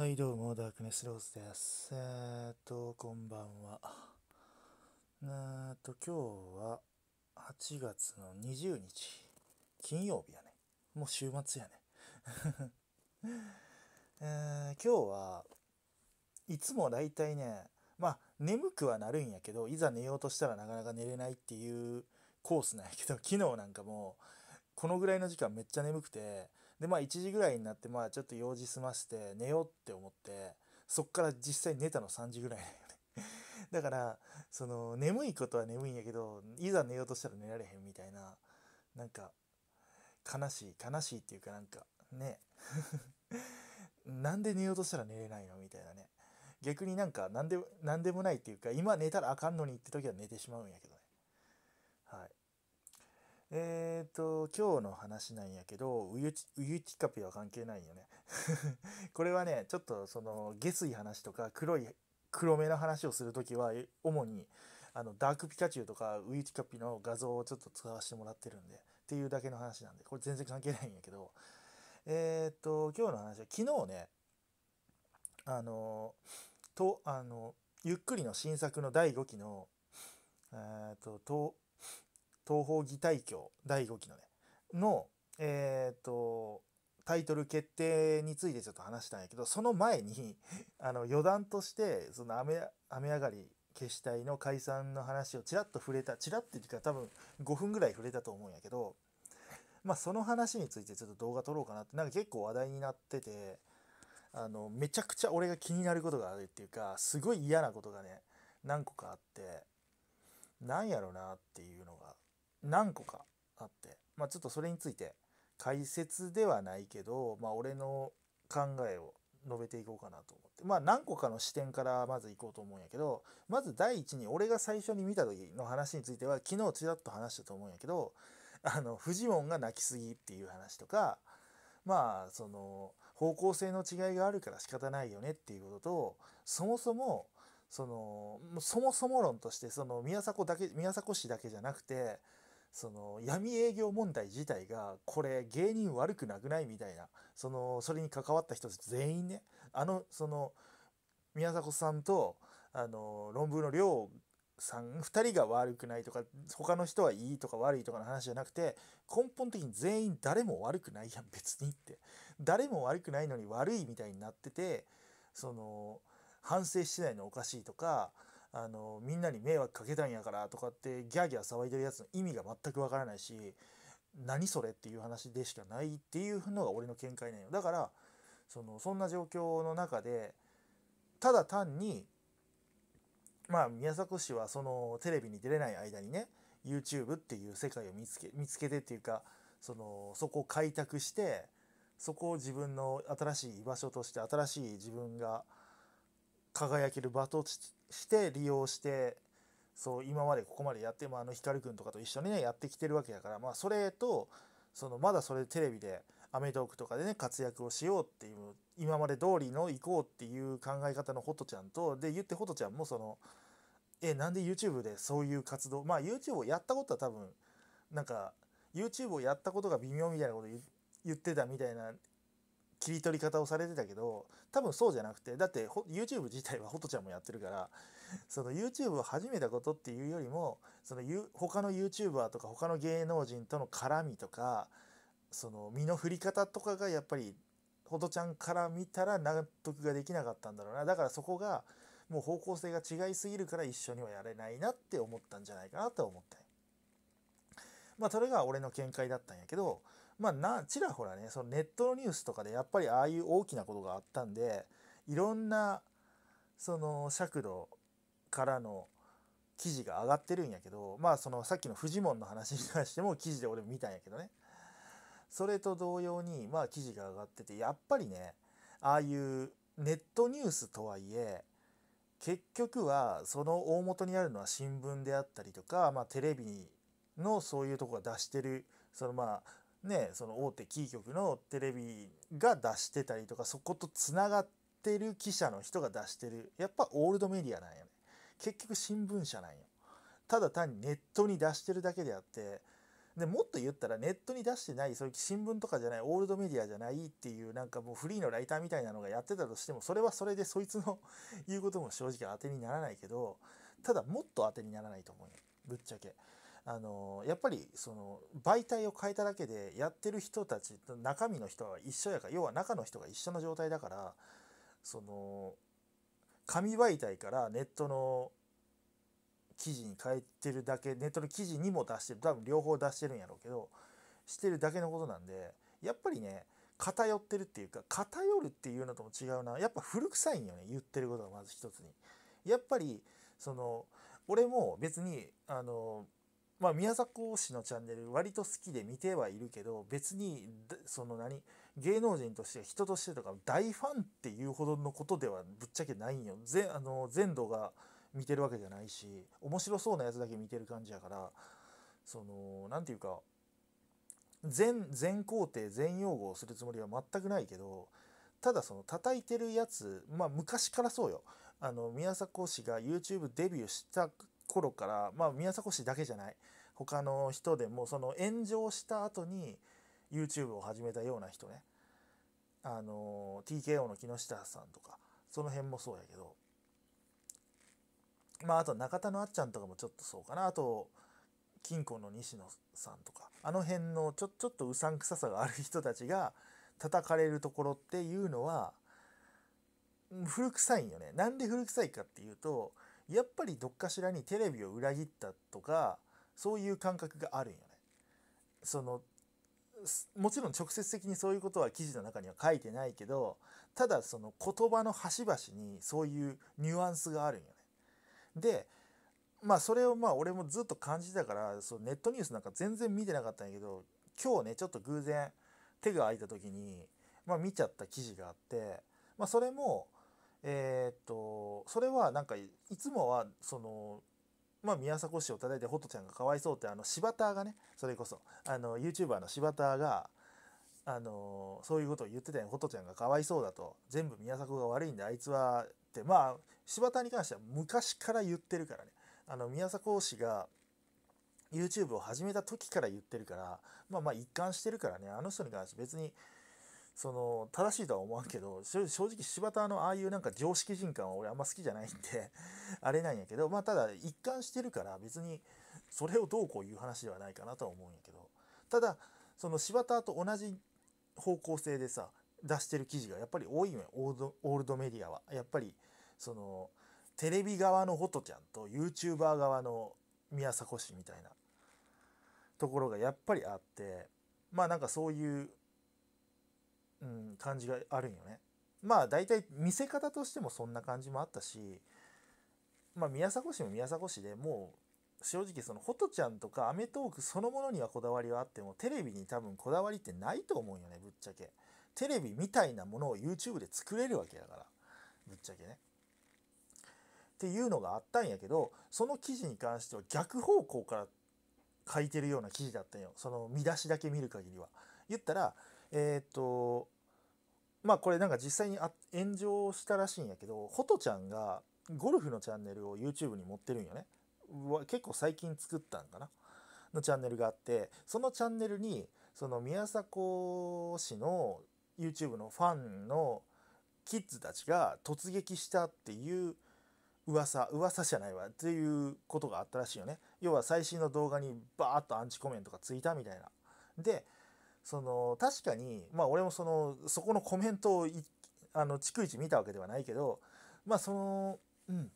はい、どうも、ダークネスローズです。えー、っと、こんばんは。えー、っと、今日は8月の20日、金曜日やね。もう週末やね。えー、今日はいつも大体ね、まあ、眠くはなるんやけど、いざ寝ようとしたらなかなか寝れないっていうコースなんやけど、昨日なんかもう、このぐらいの時間めっちゃ眠くて、でまあ1時ぐらいになってまあちょっと用事済ませて寝ようって思ってそっから実際寝たの3時ぐらいだよね だからその眠いことは眠いんやけどいざ寝ようとしたら寝られへんみたいななんか悲しい悲しいっていうかなんかね なんで寝ようとしたら寝れないのみたいなね逆になんか何で何でもないっていうか今寝たらあかんのにって時は寝てしまうんやけどえっ、と、今日の話なんやけど、ウユチウユチカピは関係ないよね。これはね、ちょっとその下水話とか黒い、黒目の話をする時は、主にあのダークピカチュウとかウユチカピの画像をちょっと使わせてもらってるんで、っていうだけの話なんで、これ全然関係ないんやけど、えっ、と、今日の話は昨日ね、あの、と、あの、ゆっくりの新作の第5期の、えっ、と、と、東方議大教第5期のねのえっ、ー、とタイトル決定についてちょっと話したんやけどその前に あの余談としてその雨雨上がり消し隊の解散の話をちらっと触れたちらっていうか多分5分ぐらい触れたと思うんやけどまあその話についてちょっと動画撮ろうかなってなんか結構話題になっててあのめちゃくちゃ俺が気になることがあるっていうかすごい嫌なことがね何個かあってなんやろなっていうのが何個かあって、まあ、ちょっとそれについて解説ではないけど、まあ、俺の考えを述べていこうかなと思ってまあ何個かの視点からまずいこうと思うんやけどまず第一に俺が最初に見た時の話については昨日ちらっと話したと思うんやけどあのフジモンが泣きすぎっていう話とかまあその方向性の違いがあるから仕方ないよねっていうこととそもそもそのそもそも論としてその宮迫だけ宮迫氏だけじゃなくてその闇営業問題自体がこれ芸人悪くなくないみたいなそのそれに関わった人全員ねあのその宮迫さんとあの論文の量さん2人が悪くないとか他の人はいいとか悪いとかの話じゃなくて根本的に全員誰も悪くないやん別にって誰も悪くないのに悪いみたいになっててその反省してないのおかしいとかあのみんなに迷惑かけたんやからとかってギャーギャー騒いでるやつの意味が全くわからないし何それっていう話でしかないっていうのが俺の見解なんよだからそのそんな状況の中でただ単にまあ宮迫氏はそのテレビに出れない間にね YouTube っていう世界を見つけ見つけてっていうかそのそこを開拓してそこを自分の新しい居場所として新しい自分が輝ける場として利用してそう今までここまでやって、まあ、あの光くんとかと一緒にねやってきてるわけだから、まあ、それとそのまだそれテレビで『アメトーーク』とかでね活躍をしようっていう今まで通りの行こうっていう考え方のホトちゃんとで言ってホトちゃんもそのえなんで YouTube でそういう活動まあ YouTube をやったことは多分なんか YouTube をやったことが微妙みたいなこと言ってたみたいな切り取り方をされてたけど多分そうじゃなくてだって YouTube 自体はほ とちゃんもやってるからその YouTube を始めたことっていうよりもその他の YouTuber とか他の芸能人との絡みとかその身の振り方とかがやっぱりほとちゃんから見たら納得ができなかったんだろうなだからそこがもう方向性が違いすぎるから一緒にはやれないなって思ったんじゃないかなと思ってまあそれが俺の見解だったんやけどまあなちらほらねそのネットのニュースとかでやっぱりああいう大きなことがあったんでいろんなその尺度からの記事が上がってるんやけどまあそのさっきのフジモンの話に関しても記事で俺見たんやけどねそれと同様にまあ記事が上がっててやっぱりねああいうネットニュースとはいえ結局はその大元にあるのは新聞であったりとか、まあ、テレビのそういうとこが出してるそのまあね、その大手キー局のテレビが出してたりとかそことつながってる記者の人が出してるやっぱオールドメディアなんよね結局新聞社なんよただ単にネットに出してるだけであってでもっと言ったらネットに出してないそういう新聞とかじゃないオールドメディアじゃないっていうなんかもうフリーのライターみたいなのがやってたとしてもそれはそれでそいつの 言うことも正直当てにならないけどただもっと当てにならないと思うよぶっちゃけ。あのやっぱりその媒体を変えただけでやってる人たちと中身の人は一緒やから要は中の人が一緒の状態だからその紙媒体からネットの記事に変えてるだけネットの記事にも出してる多分両方出してるんやろうけどしてるだけのことなんでやっぱりね偏ってるっていうか偏るっていうのとも違うなやっぱ古臭いんよね言ってることがまず一つに。やっぱりその俺も別にあのまあ、宮迫氏のチャンネル割と好きで見てはいるけど別にその何芸能人として人としてとか大ファンっていうほどのことではぶっちゃけないんよ。あの全土が見てるわけじゃないし面白そうなやつだけ見てる感じやからその何て言うか全全肯定全擁護をするつもりは全くないけどただその叩いてるやつまあ昔からそうよあの宮迫氏が YouTube デビューした頃から、まあ、宮迫氏だけじゃない他の人でもその炎上した後に YouTube を始めたような人ねあの TKO の木下さんとかその辺もそうやけどまああと中田のあっちゃんとかもちょっとそうかなあと金庫の西野さんとかあの辺のちょちょっとうさんくささがある人たちが叩かれるところっていうのは古臭いんよね。なんで古臭いかっていうとやっぱりどっかしらにテレビを裏切ったとかそういう感覚があるんよね。そのもちろん直接的にそういうことは記事の中には書いてないけどただその言葉の端々にそういうニュアンスがあるんよね。でまあそれをまあ俺もずっと感じたからそのネットニュースなんか全然見てなかったんやけど今日ねちょっと偶然手が空いた時に、まあ、見ちゃった記事があって、まあ、それもえー、っとそれはなんかいつもはそのまあ、宮迫氏を叩いてホトちゃんがかわいそうってあの柴田がねそれこそあの YouTuber の柴田があのそういうことを言ってたよホトちゃんがかわいそうだと全部宮迫が悪いんであいつはってまあ柴田に関しては昔から言ってるからねあの宮迫氏が YouTube を始めた時から言ってるからまあまあ一貫してるからねあの人に関して別にその正しいとは思わんけど正直柴田のああいうなんか常識人感は俺あんま好きじゃないんで あれなんやけどまあただ一貫してるから別にそれをどうこういう話ではないかなとは思うんやけどただその柴田と同じ方向性でさ出してる記事がやっぱり多いんやオールドメディアはやっぱりそのテレビ側のホトちゃんと YouTuber 側の宮迫氏みたいなところがやっぱりあってまあなんかそういううん、感じがあるんよね。まあ大体見せ方としてもそんな感じもあったし、まあ、宮迫市も宮迫市でもう正直そのホトちゃんとか『アメトーーク』そのものにはこだわりはあってもテレビに多分こだわりってないと思うよねぶっちゃけ。テレビみたいなものを YouTube で作れるわけだからぶっちゃけね。っていうのがあったんやけどその記事に関しては逆方向から書いてるような記事だったんよその見出しだけ見る限りは。言ったらえっ、ー、とまあこれなんか実際にあ炎上したらしいんやけどホトちゃんがゴルフのチャンネルを YouTube に持ってるんよね結構最近作ったんかなのチャンネルがあってそのチャンネルにその宮迫市の YouTube のファンのキッズたちが突撃したっていう噂噂じゃないわっていうことがあったらしいよね要は最新の動画にバーッとアンチコメントがついたみたいなでその確かにまあ俺もそのそこのコメントをあの逐一見たわけではないけどまあそのうん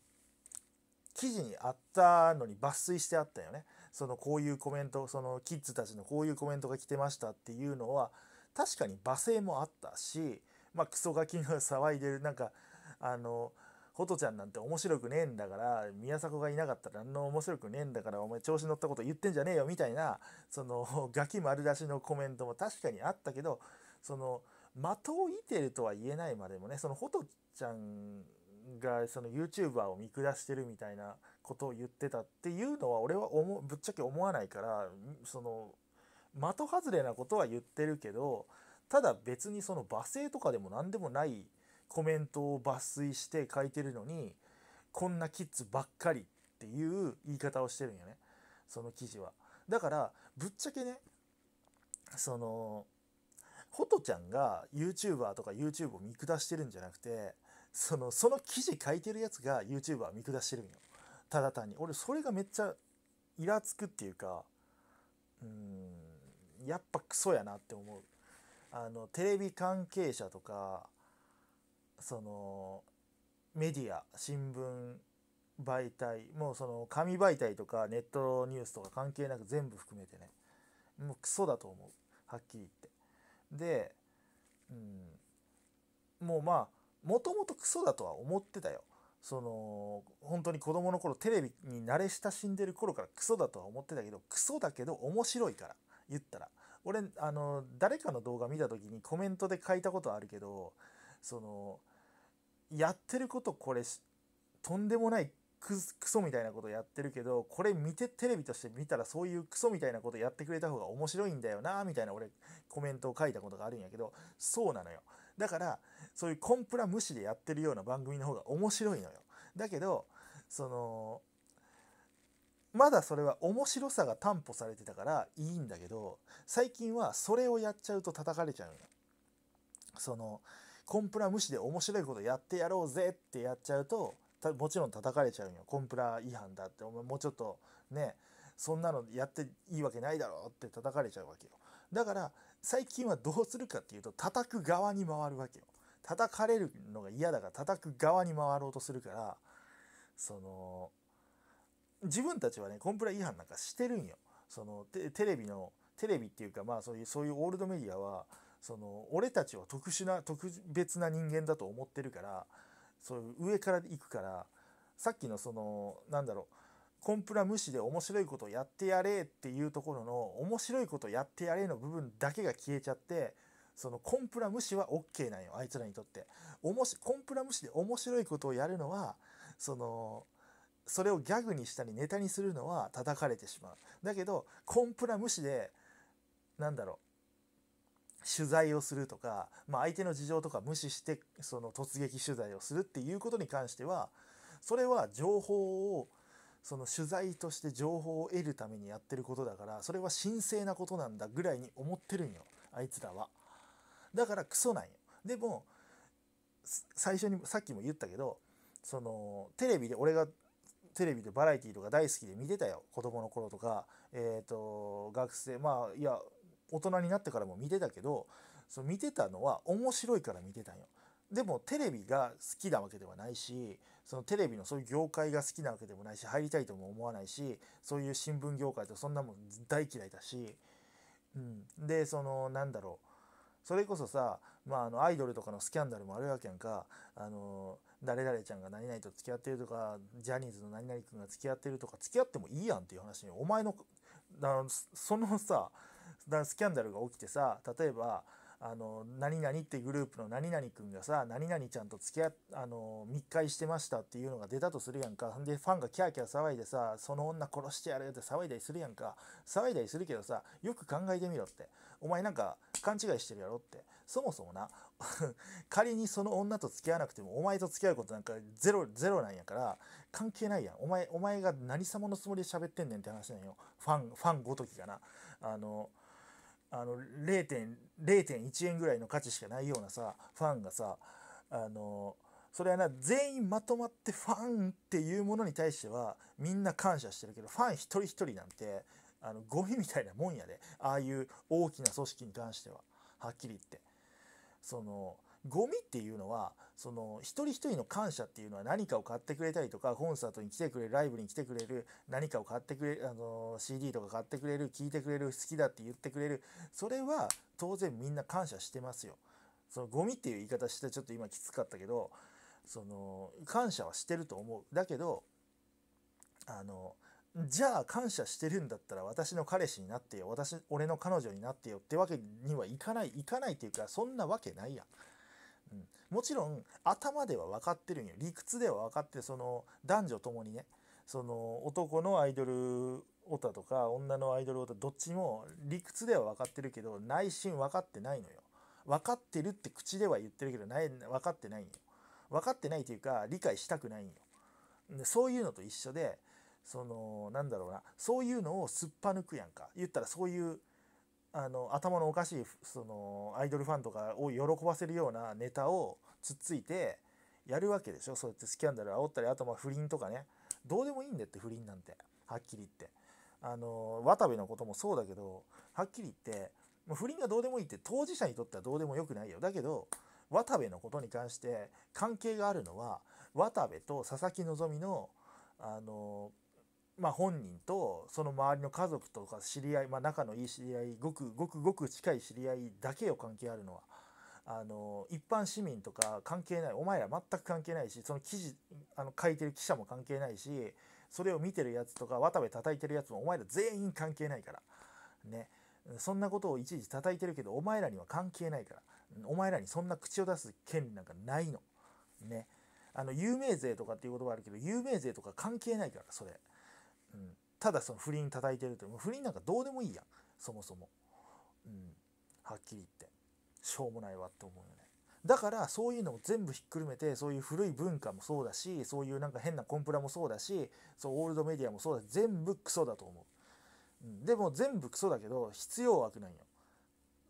記事にあったのに抜粋してあったよね。そのこういうコメントそのキッズたちのこういうコメントが来てましたっていうのは確かに罵声もあったしまあクソガキが騒いでるなんかあのホトちゃんなんて面白くねえんだから、宮迫がいなかったら何の面白くねえんだから、お前調子乗ったこと言ってんじゃねえよみたいな、その ガキ丸出しのコメントも確かにあったけど、その、的を射てるとは言えないまでもね、そのホトちゃんがその YouTuber を見下してるみたいなことを言ってたっていうのは俺は思ぶっちゃけ思わないからその的外れなことは言ってるけどただ別にその罵声とかでも何でもないコメントを抜粋して書いてるのにこんなキッズばっかりっていう言い方をしてるんよねその記事は。だからぶっちゃけねそのホトちゃんが YouTuber とか YouTube を見下してるんじゃなくてそのその記事書いてるやつが YouTuber を見下してるんよただ単に俺それがめっちゃイラつくっていうかうんやっぱクソやなって思うあのテレビ関係者とかそのメディア新聞媒体もうその紙媒体とかネットニュースとか関係なく全部含めてねもうクソだと思うはっきり言ってで、うん、もうまあもともとクソだとは思ってたよその本当に子供の頃テレビに慣れ親しんでる頃からクソだとは思ってたけどクソだけど面白いから言ったら俺あの誰かの動画見た時にコメントで書いたことあるけどそのやってることこれとんでもないクソみたいなことやってるけどこれ見てテレビとして見たらそういうクソみたいなことやってくれた方が面白いんだよなみたいな俺コメントを書いたことがあるんやけどそうなのよだからそういうコンプラ無視でやってるような番組の方が面白いのよだけどそのまだそれは面白さが担保されてたからいいんだけど最近はそれをやっちゃうと叩かれちゃうのよそのコンプラ無視で面白いことやってやろうぜってやっちゃうともちろん叩かれちゃうんよコンプラ違反だってお前もうちょっとねそんなのやっていいわけないだろうって叩かれちゃうわけよだから最近はどうするかっていうと叩く側に回るわけよ叩かれるのが嫌だから叩く側に回ろうとするからその自分たちはねコンプラ違反なんかしてるんよそのテレビのテレビっていうかまあそういうそういうオールドメディアはその俺たちは特殊な特別な人間だと思ってるからそういう上から行くからさっきのそのなんだろうコンプラ無視で面白いことやってやれっていうところの面白いことやってやれの部分だけが消えちゃってそのコンプラ無視は OK なんよあいつらにとっておもしコンプラ無視で面白いことをやるのはそのそれをギャグにしたりネタにするのは叩かれてしまうだけどコンプラ無視でなんだろう取材をするとか、まあ、相手の事情とか無視してその突撃取材をするっていうことに関してはそれは情報をその取材として情報を得るためにやってることだからそれは神聖なことなんだぐらいに思ってるんよあいつらは。だからクソなんよ。でも最初にさっきも言ったけどそのテレビで俺がテレビでバラエティーとか大好きで見てたよ子供の頃とか、えーと学生まあいや大人になってからも見てたけどその見てたのは面白いから見てたんよ。でもテレビが好きなわけではないしそのテレビのそういう業界が好きなわけでもないし入りたいとも思わないしそういう新聞業界とそんなもん大嫌いだし、うん、でそのなんだろうそれこそさ、まあ、あのアイドルとかのスキャンダルもあるわけやんかあの誰々ちゃんが何々と付き合ってるとかジャニーズの何々君が付き合ってるとか付き合ってもいいやんっていう話にお前のあのそのさだスキャンダルが起きてさ例えばあの何々ってグループの何々君がさ何々ちゃんと付き合あの密会してましたっていうのが出たとするやんかでファンがキャーキャー騒いでさその女殺してやるって騒いだりするやんか騒いだりするけどさよく考えてみろってお前なんか勘違いしてるやろってそもそもな 仮にその女と付き合わなくてもお前と付き合うことなんかゼロゼロなんやから関係ないやんお前お前が何様のつもりで喋ってんねんって話なんよファンファンごときがなあのあの 0. 0.1円ぐらいの価値しかないようなさファンがさあのそれはな全員まとまってファンっていうものに対してはみんな感謝してるけどファン一人一人なんてあのゴミみたいなもんやでああいう大きな組織に関してははっきり言って。そのゴミっていうのはその一人一人の感謝っていうのは何かを買ってくれたりとかコンサートに来てくれるライブに来てくれる何かを買ってくれあの CD とか買ってくれる聞いてくれる好きだって言ってくれるそれは当然みんな感謝してますよ。そのゴミっていう言い方してちょっと今きつかったけどその感謝はしてると思う。だけどあのじゃあ感謝してるんだったら私の彼氏になってよ私俺の彼女になってよってわけにはいかないいかないっていうかそんなわけないやん。うん、もちろん頭では分かってるんよ理屈では分かってその男女ともにねその男のアイドルオタとか女のアイドルオタどっちも理屈では分かってるけど内心分かってないのよ分かってるって口では言ってるけどない分かってないんよ分かってないというか理解したくないんよでそういうのと一緒でそのなんだろうなそういうのをすっぱ抜くやんか言ったらそういうあの頭のおかしいそのアイドルファンとかを喜ばせるようなネタをつっついてやるわけでしょそうやってスキャンダル煽ったりあとまあ不倫とかねどうでもいいんだって不倫なんてはっきり言ってあの渡部のこともそうだけどはっきり言って不倫がどうでもいいって当事者にとってはどうでもよくないよだけど渡部のことに関して関係があるのは渡部と佐々木希のあのまあ、本人とその周りの家族とか知り合い、まあ、仲のいい知り合いごくごくごく近い知り合いだけよ関係あるのはあの一般市民とか関係ないお前ら全く関係ないしその記事あの書いてる記者も関係ないしそれを見てるやつとか渡部叩いてるやつもお前ら全員関係ないからねそんなことをいちいち叩いてるけどお前らには関係ないからお前らにそんな口を出す権利なんかないのねあの有名税とかっていう言葉あるけど有名税とか関係ないからそれ。うん、ただその不倫叩いてるという不倫なんかどうでもいいやんそもそも、うん、はっきり言ってしょうもないわって思うよねだからそういうのを全部ひっくるめてそういう古い文化もそうだしそういうなんか変なコンプラもそうだしそうオールドメディアもそうだし全部クソだと思う、うん、でも全部クソだけど必要悪なんよ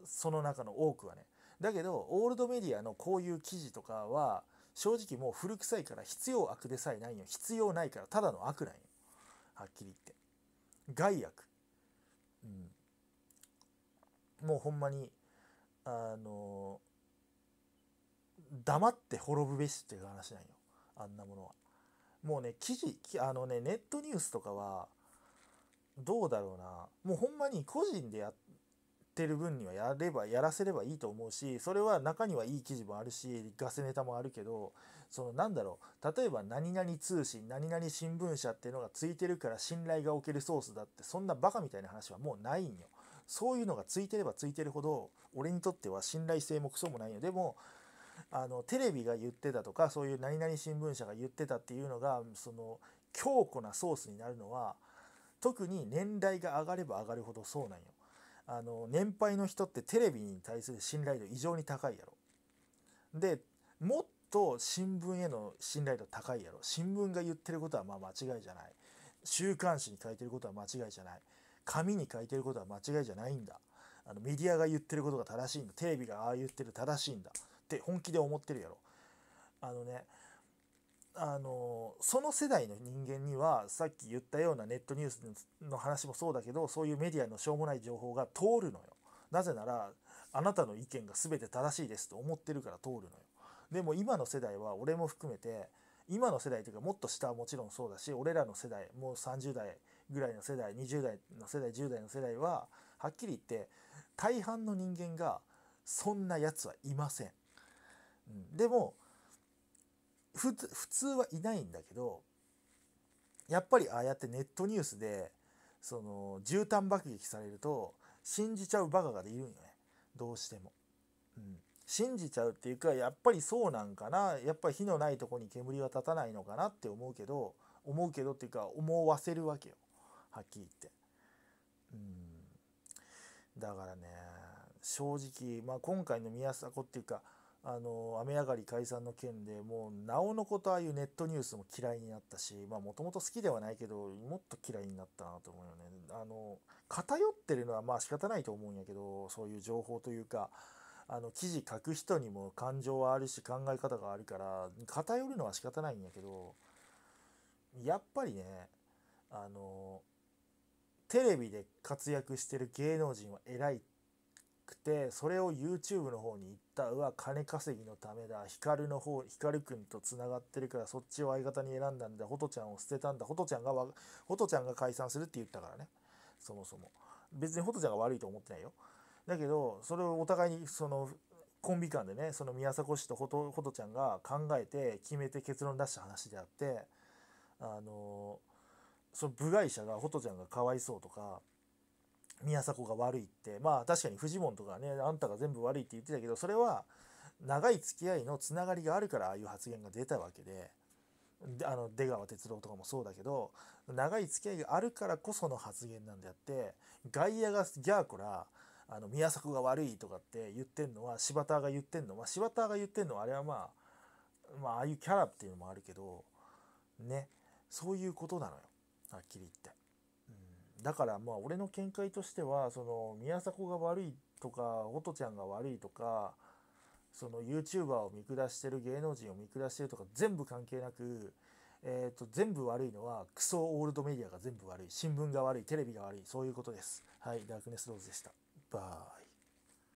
その中の多くはねだけどオールドメディアのこういう記事とかは正直もう古臭いから必要悪でさえないよ必要ないからただの悪なんよはっきり言って害悪、うん、もうほんまにあの黙って滅ぶべしっていう話なんよあんなものはもうね記事あのねネットニュースとかはどうだろうなもうほんまに個人でやってる分にはやればやらせればいいと思うしそれは中にはいい記事もあるしガセネタもあるけどそのなんだろう例えば何々通信何々新聞社っていうのがついてるから信頼がおけるソースだってそんなバカみたいな話はもうないんよそういうのがついてればついてるほど俺にとっては信頼性もクソもないよでもあのテレビが言ってたとかそういう何々新聞社が言ってたっていうのがその強固なソースになるのは特に年代が上がれば上がるほどそうなんよあの年配の人ってテレビに対する信頼度異常に高いやろ。でもっと新聞への信頼度高いやろ新聞が言ってることはまあ間違いじゃない週刊誌に書いてることは間違いじゃない紙に書いてることは間違いじゃないんだあのメディアが言ってることが正しいんだテレビがああ言ってる正しいんだって本気で思ってるやろ。あのねあのその世代の人間にはさっき言ったようなネットニュースの話もそうだけどそういうメディアのしょうもない情報が通るのよなぜならあなたの意見が全て正しいですと思ってるから通るのよでも今の世代は俺も含めて今の世代というかもっと下はもちろんそうだし俺らの世代もう30代ぐらいの世代20代の世代10代の世代ははっきり言って大半の人間がそんなやつはいません、うん、でも普通はいないんだけどやっぱりああやってネットニュースでその絨毯爆撃されると信じちゃうバカがいるんよねどうしても、うん、信じちゃうっていうかやっぱりそうなんかなやっぱり火のないとこに煙は立たないのかなって思うけど思うけどっていうか思わせるわけよはっきり言ってうんだからね正直、まあ、今回の宮迫っていうかあの雨上がり解散の件でもうなおのことああいうネットニュースも嫌いになったしもともと好きではないけどもっと嫌いになったなと思うよねあの偏ってるのはまあ仕方ないと思うんやけどそういう情報というかあの記事書く人にも感情はあるし考え方があるから偏るのは仕方ないんやけどやっぱりねあのテレビで活躍してる芸能人は偉いってくてそれを YouTube の方に行ったうわ金稼ぎのためだ光の方光くんとつながってるからそっちを相方に選んだんでほとちゃんを捨てたんだほとちゃんがほとちゃんが解散するって言ったからねそもそも別にほとちゃんが悪いと思ってないよだけどそれをお互いにそのコンビ間でねその宮迫氏とほとちゃんが考えて決めて結論出した話であってあのその部外者がほとちゃんがかわいそうとか宮迫が悪いって、まあ確かにフジモンとかね、あんたが全部悪いって言ってたけど、それは長い付き合いのつながりがあるからああいう発言が出たわけで、であの出川哲朗とかもそうだけど、長い付き合いがあるからこその発言なんであって、外野がギャーコラ、あの宮迫が悪いとかって言ってんのは柴田が言ってんのは、ま柴田が言ってんのはあれはまあ、まあああいうキャラっていうのもあるけど、ね、そういうことなのよ。はっきり言って。だからまあ俺の見解としてはその宮迫が悪いとか音ちゃんが悪いとかその YouTuber を見下してる芸能人を見下してるとか全部関係なく、えー、と全部悪いのはクソオールドメディアが全部悪い新聞が悪いテレビが悪いそういうことですはいダークネスローズでしたバイ